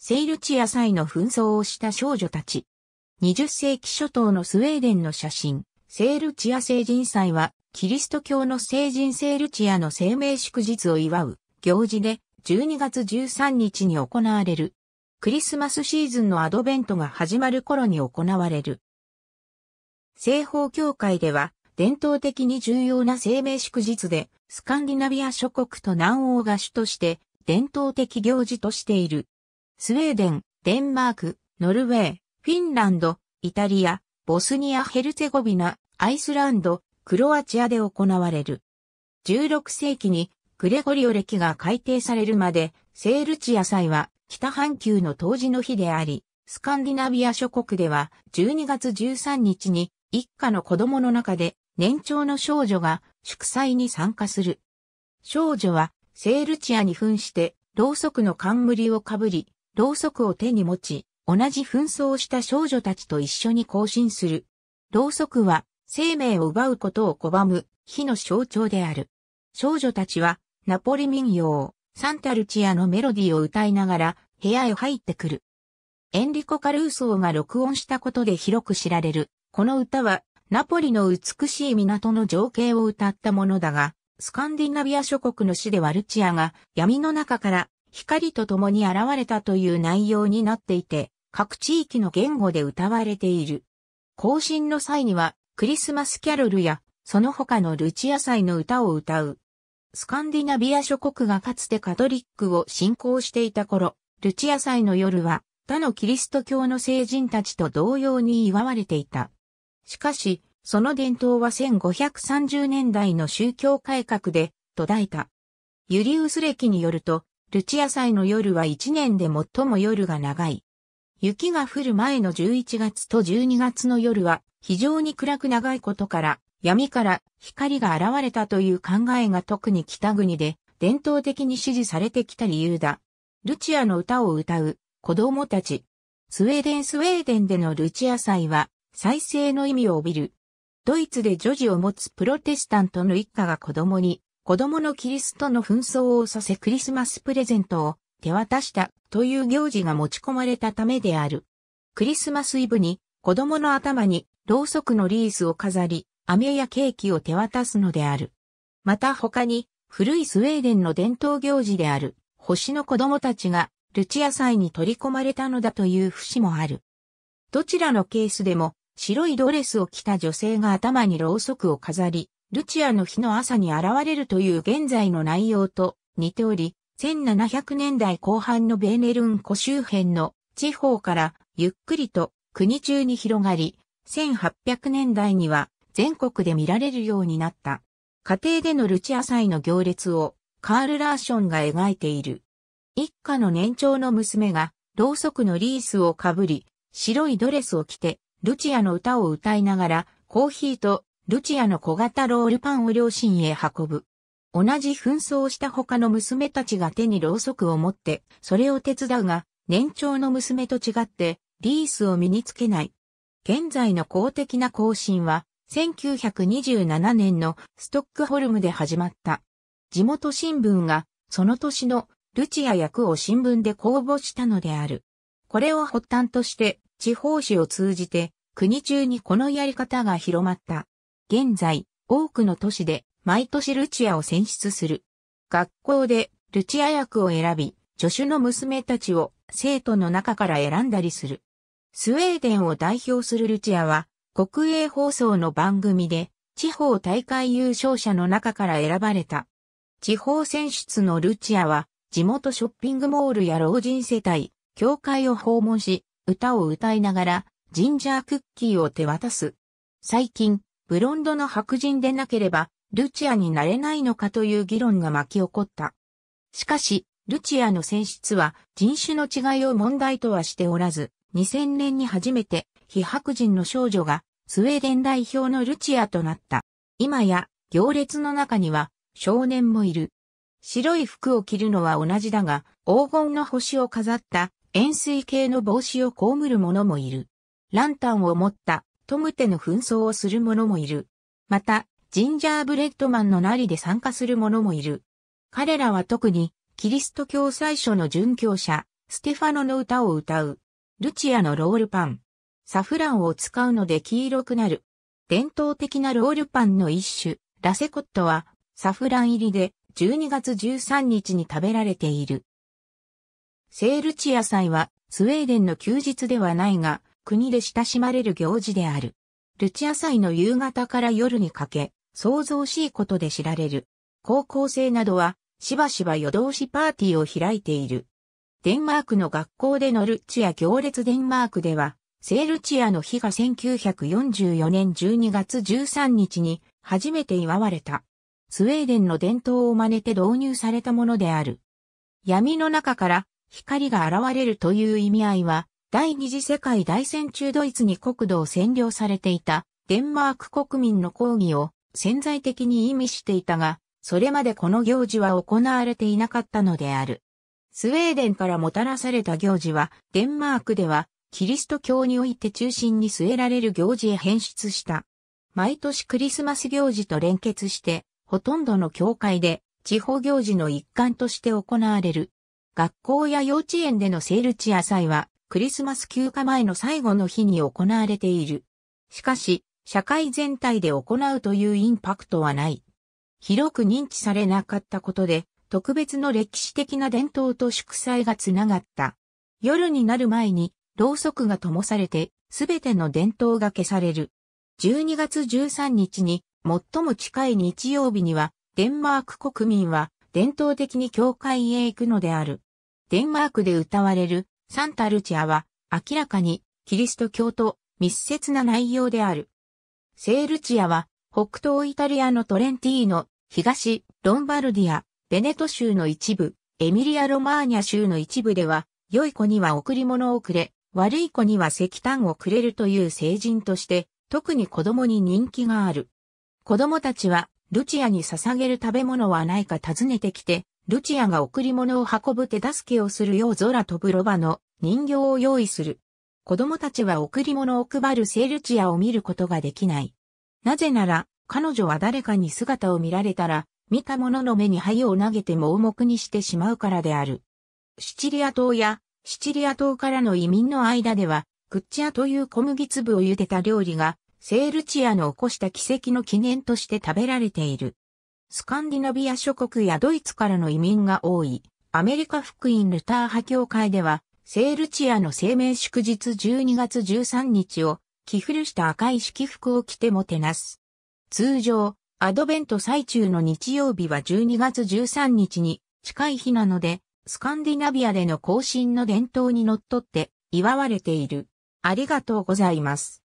セイルチア祭の紛争をした少女たち。20世紀初頭のスウェーデンの写真、セイルチア聖人祭は、キリスト教の聖人セイルチアの生命祝日を祝う行事で、12月13日に行われる。クリスマスシーズンのアドベントが始まる頃に行われる。西方教会では、伝統的に重要な生命祝日で、スカンディナビア諸国と南欧が主として、伝統的行事としている。スウェーデン、デンマーク、ノルウェー、フィンランド、イタリア、ボスニア・ヘルツェゴビナ、アイスランド、クロアチアで行われる。16世紀にグレゴリオ歴が改定されるまで、セールチア祭は北半球の当時の日であり、スカンディナビア諸国では12月13日に一家の子供の中で年長の少女が祝祭に参加する。少女はセールチアに噴してろうそくの冠をかぶり、ろうそくを手に持ち、同じ紛争をした少女たちと一緒に行進する。ろうそくは生命を奪うことを拒む火の象徴である。少女たちはナポリ民謡、サンタルチアのメロディーを歌いながら部屋へ入ってくる。エンリコ・カルーソーが録音したことで広く知られる。この歌はナポリの美しい港の情景を歌ったものだが、スカンディナビア諸国の死でワルチアが闇の中から光と共に現れたという内容になっていて、各地域の言語で歌われている。行進の際には、クリスマスキャロルや、その他のルチア祭の歌を歌う。スカンディナビア諸国がかつてカトリックを信仰していた頃、ルチア祭の夜は、他のキリスト教の聖人たちと同様に祝われていた。しかし、その伝統は1530年代の宗教改革で途絶えた。ユリウス歴によると、ルチア祭の夜は一年で最も夜が長い。雪が降る前の11月と12月の夜は非常に暗く長いことから闇から光が現れたという考えが特に北国で伝統的に支持されてきた理由だ。ルチアの歌を歌う子供たち。スウェーデンスウェーデンでのルチア祭は再生の意味を帯びる。ドイツで女児を持つプロテスタントの一家が子供に子供のキリストの紛争をさせクリスマスプレゼントを手渡したという行事が持ち込まれたためである。クリスマスイブに子供の頭にろうそくのリースを飾り、飴やケーキを手渡すのである。また他に古いスウェーデンの伝統行事である星の子供たちがルチア祭に取り込まれたのだという節もある。どちらのケースでも白いドレスを着た女性が頭にろうそくを飾り、ルチアの日の朝に現れるという現在の内容と似ており、1700年代後半のベーネルン湖周辺の地方からゆっくりと国中に広がり、1800年代には全国で見られるようになった。家庭でのルチア祭の行列をカール・ラーションが描いている。一家の年長の娘がろうそくのリースをかぶり、白いドレスを着て、ルチアの歌を歌いながら、コーヒーとルチアの小型ロールパンを両親へ運ぶ。同じ紛争した他の娘たちが手にろうそくを持って、それを手伝うが、年長の娘と違って、リースを身につけない。現在の公的な更新は、1927年のストックホルムで始まった。地元新聞が、その年のルチア役を新聞で公募したのである。これを発端として、地方紙を通じて、国中にこのやり方が広まった。現在、多くの都市で毎年ルチアを選出する。学校でルチア役を選び、助手の娘たちを生徒の中から選んだりする。スウェーデンを代表するルチアは、国営放送の番組で、地方大会優勝者の中から選ばれた。地方選出のルチアは、地元ショッピングモールや老人世帯、教会を訪問し、歌を歌いながら、ジンジャークッキーを手渡す。最近、ブロンドの白人でなければ、ルチアになれないのかという議論が巻き起こった。しかし、ルチアの選出は人種の違いを問題とはしておらず、2000年に初めて、非白人の少女がスウェーデン代表のルチアとなった。今や、行列の中には少年もいる。白い服を着るのは同じだが、黄金の星を飾った円錐形の帽子を被る者もいる。ランタンを持ったトムテの紛争をする者もいる。また、ジンジャーブレッドマンのなりで参加する者もいる。彼らは特に、キリスト教最初の殉教者、ステファノの歌を歌う。ルチアのロールパン。サフランを使うので黄色くなる。伝統的なロールパンの一種、ラセコットは、サフラン入りで、12月13日に食べられている。セールチア祭は、スウェーデンの休日ではないが、国で親しまれる行事である。ルチア祭の夕方から夜にかけ、騒々しいことで知られる。高校生などは、しばしば夜通しパーティーを開いている。デンマークの学校でのルチア行列デンマークでは、セールチアの日が1944年12月13日に初めて祝われた。スウェーデンの伝統を真似て導入されたものである。闇の中から光が現れるという意味合いは第二次世界大戦中ドイツに国土を占領されていたデンマーク国民の抗議を潜在的に意味していたが、それまでこの行事は行われていなかったのである。スウェーデンからもたらされた行事は、デンマークでは、キリスト教において中心に据えられる行事へ変質した。毎年クリスマス行事と連結して、ほとんどの教会で地方行事の一環として行われる。学校や幼稚園でのセールチア祭はクリスマス休暇前の最後の日に行われている。しかし、社会全体で行うというインパクトはない。広く認知されなかったことで、特別の歴史的な伝統と祝祭がつながった。夜になる前に、ろうそくが灯されて、すべての伝統が消される。12月13日に、最も近い日曜日には、デンマーク国民は、伝統的に教会へ行くのである。デンマークで歌われるサンタルチアは明らかにキリスト教と密接な内容である。聖ルチアは北東イタリアのトレンティーノ、東ロンバルディア、ベネト州の一部、エミリア・ロマーニャ州の一部では、良い子には贈り物をくれ、悪い子には石炭をくれるという聖人として、特に子供に人気がある。子供たちは、ルチアに捧げる食べ物はないか尋ねてきて、ルチアが贈り物を運ぶ手助けをするようゾラとブロバの人形を用意する。子供たちは贈り物を配る聖ルチアを見ることができない。なぜなら、彼女は誰かに姿を見られたら、見た者の目に灰を投げて盲目にしてしまうからである。シチリア島やシチリア島からの移民の間では、クッチアという小麦粒を茹でた料理が、セールチアの起こした奇跡の記念として食べられている。スカンディナビア諸国やドイツからの移民が多い、アメリカ福音ルター派教会では、セールチアの生命祝日12月13日を、着古した赤い式服を着てもてなす。通常、アドベント最中の日曜日は12月13日に近い日なので、スカンディナビアでの行進の伝統にのっとって祝われている。ありがとうございます。